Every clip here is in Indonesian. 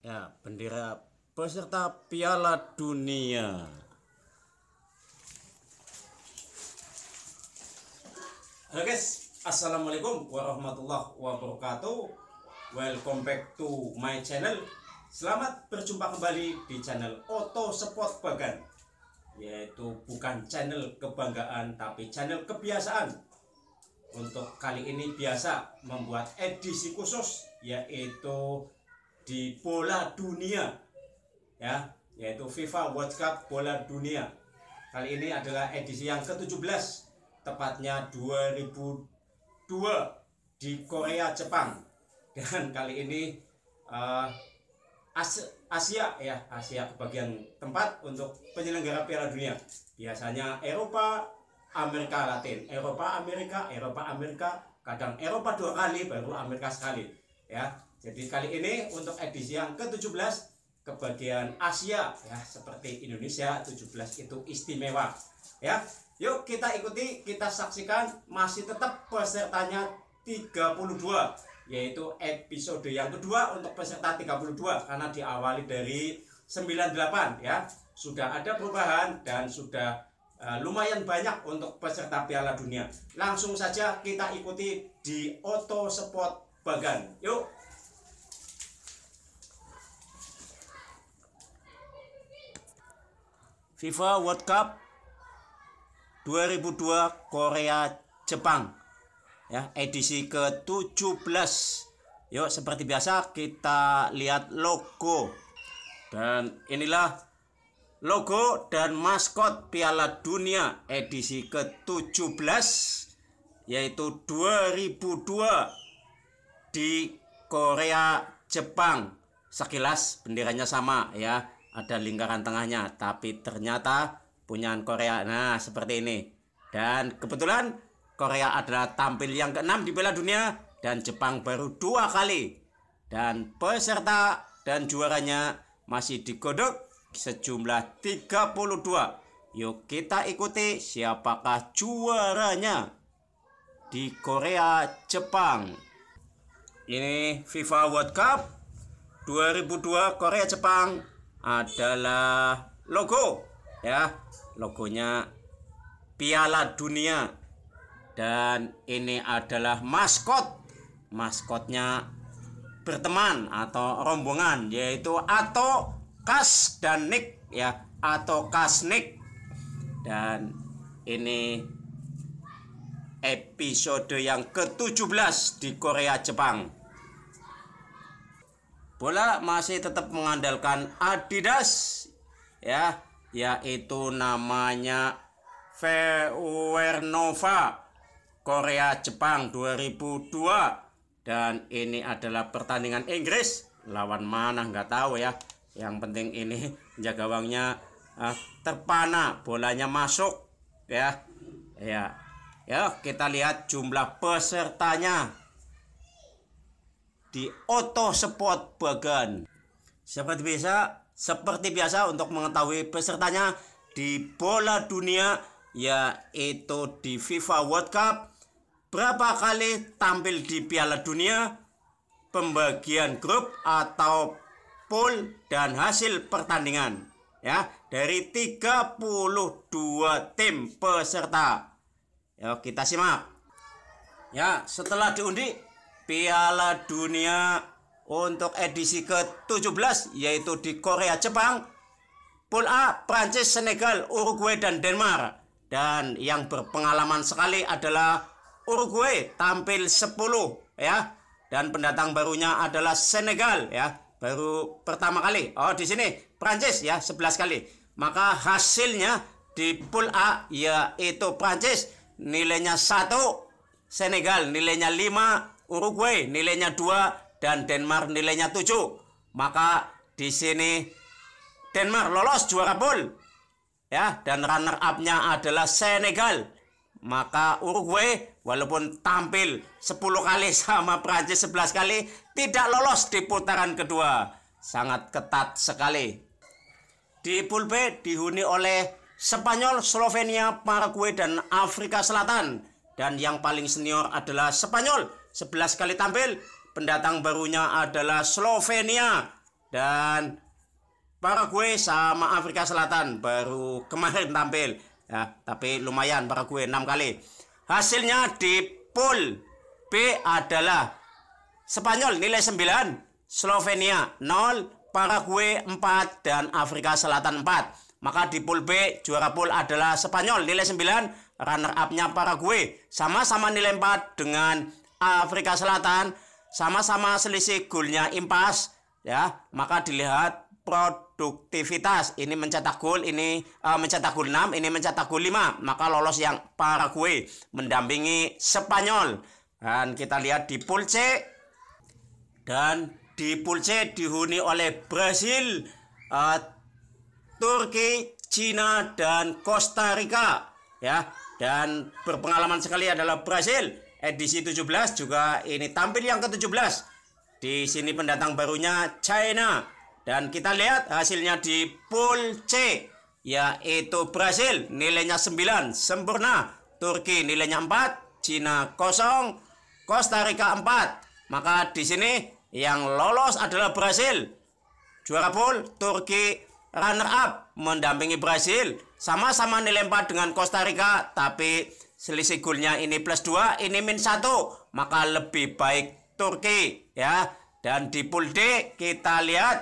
Ya, bendera peserta Piala Dunia. Halo guys, Assalamualaikum warahmatullahi wabarakatuh. Welcome back to my channel. Selamat berjumpa kembali di channel Oto Sport Bagan. Yaitu bukan channel kebanggaan tapi channel kebiasaan untuk kali ini biasa membuat edisi khusus yaitu di bola dunia ya yaitu FIFA World Cup bola dunia kali ini adalah edisi yang ke-17 tepatnya 2002 di Korea Jepang dan kali ini uh, Asia ya Asia bagian tempat untuk penyelenggara Piala Dunia biasanya Eropa Amerika Latin Eropa Amerika Eropa Amerika kadang Eropa dua kali baru Amerika sekali ya. Jadi kali ini untuk edisi yang ke-17 kebagian Asia ya seperti Indonesia 17 itu istimewa ya. Yuk kita ikuti, kita saksikan masih tetap pesertanya 32 yaitu episode yang kedua untuk peserta 32 karena diawali dari 98 ya. Sudah ada perubahan dan sudah eh, lumayan banyak untuk peserta Piala Dunia. Langsung saja kita ikuti di Auto Sport Bagan. Yuk. FIFA World Cup 2002 Korea Jepang ya edisi ke-17 yuk seperti biasa kita lihat logo dan inilah logo dan maskot Piala Dunia edisi ke-17 yaitu 2002 di Korea Jepang sekilas benderanya sama ya ada lingkaran tengahnya tapi ternyata punyaan Korea nah seperti ini dan kebetulan Korea adalah tampil yang keenam di Piala Dunia dan Jepang baru dua kali dan peserta dan juaranya masih digodok sejumlah 32 yuk kita ikuti siapakah juaranya di Korea Jepang ini FIFA World Cup 2002 Korea Jepang adalah logo ya logonya Piala Dunia dan ini adalah maskot maskotnya berteman atau rombongan yaitu Ato Kas dan Nick ya Ato Kas Nick dan ini episode yang ke-17 di Korea Jepang bola masih tetap mengandalkan Adidas ya yaitu namanya Vernova Korea Jepang 2002 dan ini adalah pertandingan Inggris lawan mana nggak tahu ya yang penting ini jaga uangnya uh, terpana bolanya masuk ya ya ya kita lihat jumlah pesertanya di Auto Sport Bagan. Seperti biasa, seperti biasa untuk mengetahui pesertanya di bola dunia yaitu di FIFA World Cup berapa kali tampil di Piala Dunia pembagian grup atau pool dan hasil pertandingan ya dari 32 tim peserta ya kita simak ya setelah diundi Piala Dunia untuk edisi ke-17 yaitu di Korea, Jepang, Pool A, Prancis, Senegal, Uruguay dan Denmark. Dan yang berpengalaman sekali adalah Uruguay tampil 10 ya. Dan pendatang barunya adalah Senegal ya. Baru pertama kali. Oh, di sini Prancis ya 11 kali. Maka hasilnya di pool A yaitu Prancis nilainya 1, Senegal nilainya 5, Uruguay nilainya 2 dan Denmark nilainya 7. Maka di sini Denmark lolos juara pool. Ya, dan runner up-nya adalah Senegal. Maka Uruguay walaupun tampil 10 kali sama Prancis 11 kali tidak lolos di putaran kedua. Sangat ketat sekali. Di pool B dihuni oleh Spanyol, Slovenia, Paraguay, dan Afrika Selatan. Dan yang paling senior adalah Spanyol 11 kali tampil. Pendatang barunya adalah Slovenia dan Paraguay sama Afrika Selatan baru kemarin tampil. Ya, tapi lumayan Paraguay 6 kali. Hasilnya di pool B adalah Spanyol nilai 9, Slovenia 0, Paraguay 4 dan Afrika Selatan 4. Maka di pool B juara pool adalah Spanyol nilai 9, runner upnya nya Paraguay sama-sama nilai 4 dengan Afrika Selatan sama-sama selisih golnya impas ya maka dilihat produktivitas ini mencetak gol ini uh, mencetak gol 6 ini mencetak gol 5 maka lolos yang Paraguay mendampingi Spanyol dan kita lihat di pool C dan di pool C dihuni oleh Brasil uh, Turki Cina dan Costa Rica ya dan berpengalaman sekali adalah Brasil edisi 17 juga ini tampil yang ke-17. Di sini pendatang barunya China dan kita lihat hasilnya di pool C yaitu Brasil nilainya 9 sempurna, Turki nilainya 4, Cina kosong, Costa Rica 4. Maka di sini yang lolos adalah Brasil. Juara pool Turki runner up mendampingi Brasil sama-sama nilai 4 dengan Costa Rica tapi selisih golnya ini plus 2, ini min 1, maka lebih baik Turki ya. Dan di pool D kita lihat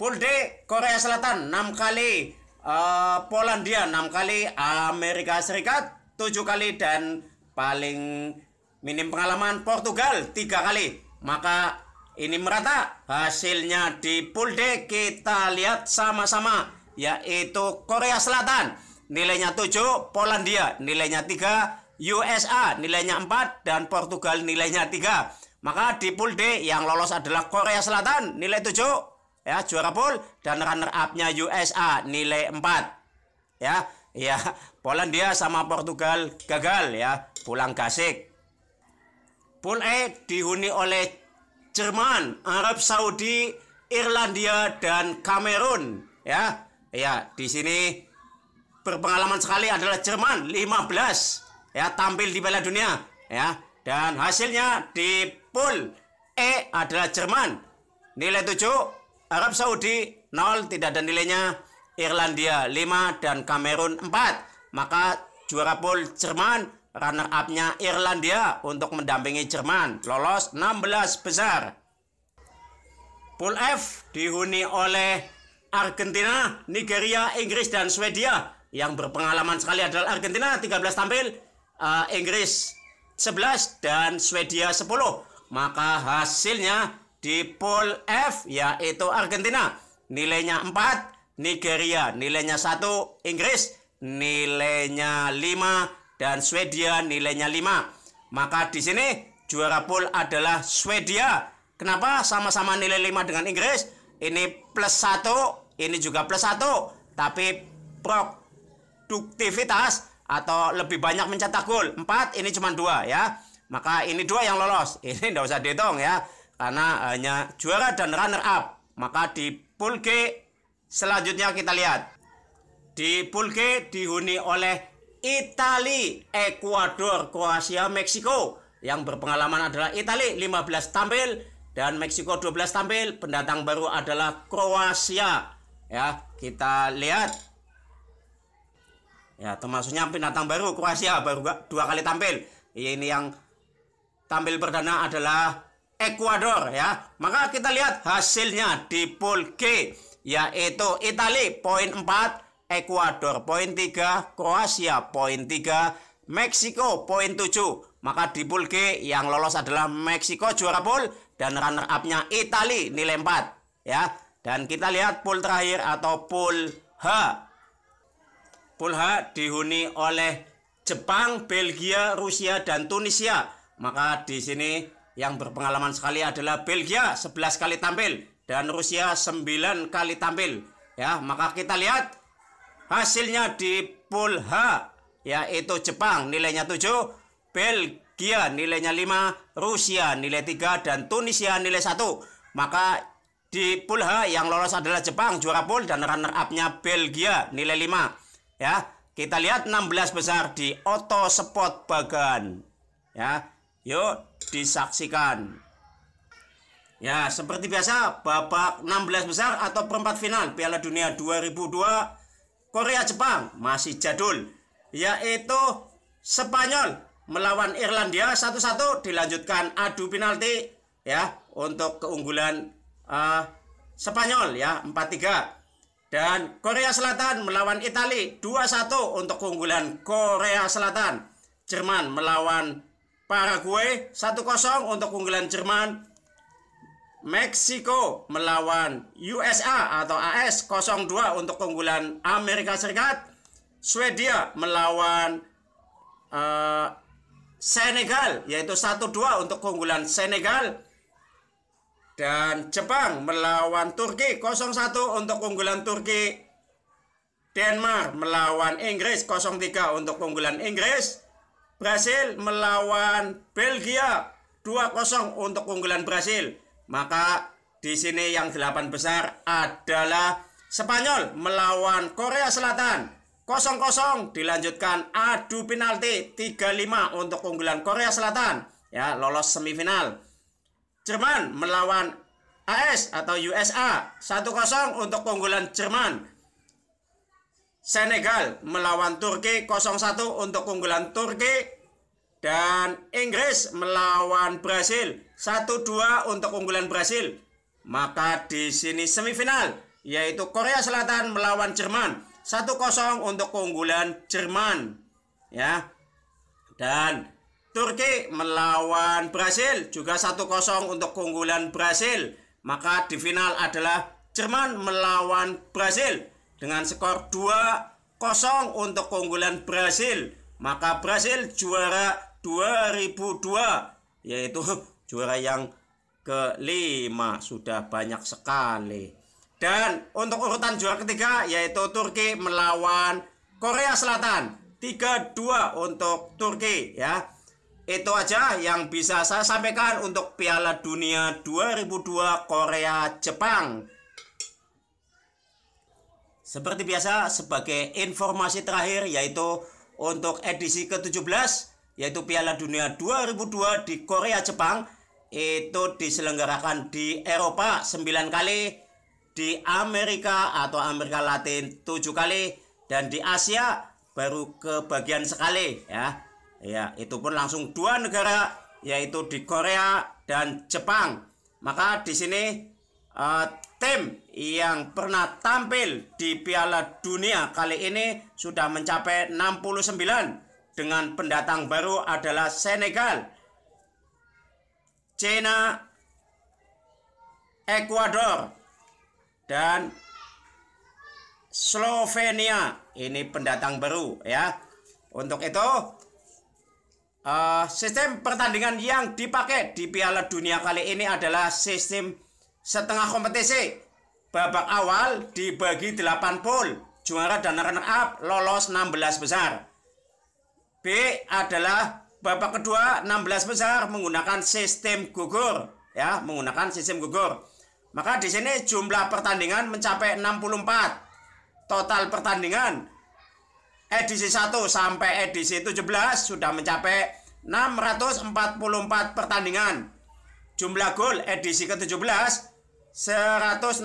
pool D Korea Selatan 6 kali, uh, Polandia 6 kali, Amerika Serikat 7 kali dan paling minim pengalaman Portugal 3 kali. Maka ini merata hasilnya di pool D kita lihat sama-sama yaitu Korea Selatan nilainya 7, Polandia nilainya 3, USA nilainya 4 dan Portugal nilainya 3. Maka di pool D yang lolos adalah Korea Selatan nilai 7 ya juara pool dan runner upnya USA nilai 4. Ya, ya Polandia sama Portugal gagal ya, pulang gasik. Pool E dihuni oleh Jerman, Arab Saudi, Irlandia dan Kamerun ya. Ya, di sini berpengalaman sekali adalah Jerman 15 ya tampil di Piala Dunia ya dan hasilnya di pool E adalah Jerman nilai 7 Arab Saudi 0 tidak ada nilainya Irlandia 5 dan Kamerun 4 maka juara pool Jerman runner up-nya Irlandia untuk mendampingi Jerman lolos 16 besar Pool F dihuni oleh Argentina, Nigeria, Inggris dan Swedia yang berpengalaman sekali adalah Argentina 13 tampil, uh, Inggris 11 dan Swedia 10. Maka hasilnya di pool F yaitu Argentina nilainya 4, Nigeria nilainya 1, Inggris nilainya 5 dan Swedia nilainya 5. Maka di sini juara pool adalah Swedia. Kenapa sama-sama nilai 5 dengan Inggris? Ini plus 1, ini juga plus 1, tapi Prok produktivitas atau lebih banyak mencetak gol. Empat, ini cuma dua ya. Maka ini dua yang lolos. Ini tidak usah dihitung ya. Karena hanya juara dan runner up. Maka di pool G selanjutnya kita lihat. Di pool G dihuni oleh Itali, Ecuador, Kroasia, Meksiko. Yang berpengalaman adalah Itali 15 tampil dan Meksiko 12 tampil. Pendatang baru adalah Kroasia. Ya, kita lihat ya termasuknya pendatang baru Kroasia baru dua kali tampil iya, ini yang tampil perdana adalah Ekuador ya maka kita lihat hasilnya di pool G yaitu Italia poin 4 Ekuador poin 3 Kroasia poin 3 Meksiko poin 7 maka di pool G yang lolos adalah Meksiko juara pool dan runner upnya Italia nilai 4 ya dan kita lihat pool terakhir atau pool H kulha dihuni oleh Jepang, Belgia, Rusia dan Tunisia. Maka di sini yang berpengalaman sekali adalah Belgia 11 kali tampil dan Rusia 9 kali tampil. Ya, maka kita lihat hasilnya di pool H yaitu Jepang nilainya 7, Belgia nilainya 5, Rusia nilai 3 dan Tunisia nilai 1. Maka di pool H yang lolos adalah Jepang juara pool dan runner up-nya Belgia nilai 5 ya kita lihat 16 besar di Oto Spot Bagan ya yuk disaksikan ya seperti biasa babak 16 besar atau perempat final Piala Dunia 2002 Korea Jepang masih jadul yaitu Spanyol melawan Irlandia satu-satu dilanjutkan adu penalti ya untuk keunggulan uh, Spanyol ya 4-3 dan Korea Selatan melawan Itali 2-1 untuk keunggulan Korea Selatan. Jerman melawan Paraguay 1-0 untuk keunggulan Jerman. Meksiko melawan USA atau AS 0-2 untuk keunggulan Amerika Serikat. Swedia melawan uh, Senegal yaitu 1-2 untuk keunggulan Senegal. Dan Jepang melawan Turki 0-1 untuk keunggulan Turki. Denmark melawan Inggris 0-3 untuk keunggulan Inggris. Brasil melawan Belgia 2-0 untuk keunggulan Brasil. Maka di sini yang delapan besar adalah Spanyol melawan Korea Selatan 0-0 dilanjutkan adu penalti 3-5 untuk keunggulan Korea Selatan ya lolos semifinal. Jerman melawan AS atau USA 1-0 untuk keunggulan Jerman. Senegal melawan Turki 0-1 untuk keunggulan Turki dan Inggris melawan Brasil 1-2 untuk keunggulan Brasil. Maka di sini semifinal yaitu Korea Selatan melawan Jerman 1-0 untuk keunggulan Jerman. Ya. Dan Turki melawan Brasil juga 1-0 untuk keunggulan Brasil. Maka di final adalah Jerman melawan Brasil dengan skor 2-0 untuk keunggulan Brasil. Maka Brasil juara 2002 yaitu juara yang kelima sudah banyak sekali. Dan untuk urutan juara ketiga yaitu Turki melawan Korea Selatan 3-2 untuk Turki ya itu aja yang bisa saya sampaikan untuk Piala Dunia 2002 Korea Jepang. Seperti biasa sebagai informasi terakhir yaitu untuk edisi ke-17 yaitu Piala Dunia 2002 di Korea Jepang itu diselenggarakan di Eropa 9 kali, di Amerika atau Amerika Latin 7 kali dan di Asia baru kebagian sekali ya. Ya, itu pun langsung dua negara yaitu di Korea dan Jepang. Maka di sini uh, tim yang pernah tampil di Piala Dunia kali ini sudah mencapai 69 dengan pendatang baru adalah Senegal, China, Ecuador dan Slovenia. Ini pendatang baru ya. Untuk itu Uh, sistem pertandingan yang dipakai di Piala Dunia kali ini adalah sistem setengah kompetisi. Babak awal dibagi 8 pool, juara dan runner up lolos 16 besar. B adalah babak kedua 16 besar menggunakan sistem gugur, ya, menggunakan sistem gugur. Maka di sini jumlah pertandingan mencapai 64. Total pertandingan edisi 1 sampai edisi 17 sudah mencapai 644 pertandingan. Jumlah gol edisi ke-17 161.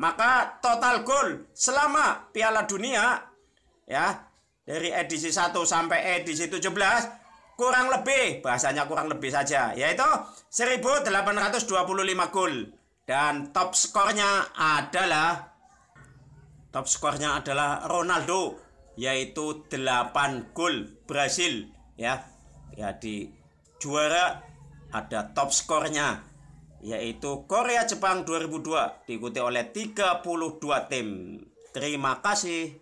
Maka total gol selama Piala Dunia ya dari edisi 1 sampai edisi 17 kurang lebih bahasanya kurang lebih saja yaitu 1825 gol dan top skornya adalah top skornya adalah Ronaldo yaitu 8 gol Brasil ya. Ya di juara ada top skornya yaitu Korea Jepang 2002 diikuti oleh 32 tim. Terima kasih.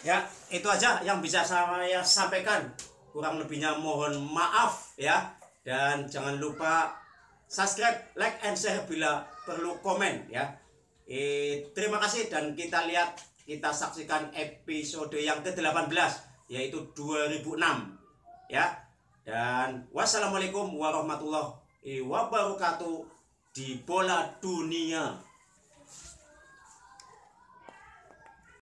Ya, itu aja yang bisa saya sampaikan. Kurang lebihnya mohon maaf ya. Dan jangan lupa subscribe, like, and share bila perlu komen ya. Eh, terima kasih dan kita lihat kita saksikan episode yang ke-18 yaitu 2006 ya. Dan wassalamualaikum warahmatullahi wabarakatuh di bola dunia.